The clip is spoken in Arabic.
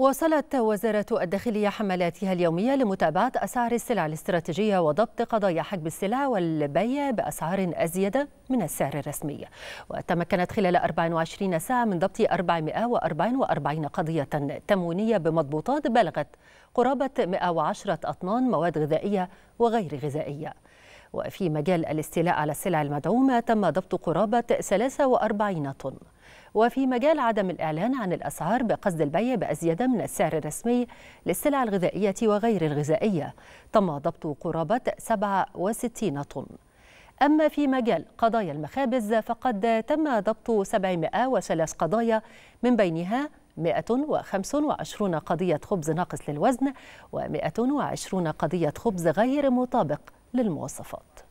وصلت وزارة الداخلية حملاتها اليومية لمتابعة أسعار السلع الاستراتيجية وضبط قضايا حجب السلع والبيع بأسعار أزيد من السعر الرسمي وتمكنت خلال 24 ساعة من ضبط 444 قضية تموينية بمضبوطات بلغت قرابة 110 أطنان مواد غذائية وغير غذائية وفي مجال الاستيلاء على السلع المدعومة تم ضبط قرابة 43 طن وفي مجال عدم الإعلان عن الأسعار بقصد البيع بأزيد من السعر الرسمي للسلع الغذائية وغير الغذائية تم ضبط قرابة 67 طن أما في مجال قضايا المخابز فقد تم ضبط 703 قضايا من بينها 125 قضية خبز ناقص للوزن و120 قضية خبز غير مطابق للمواصفات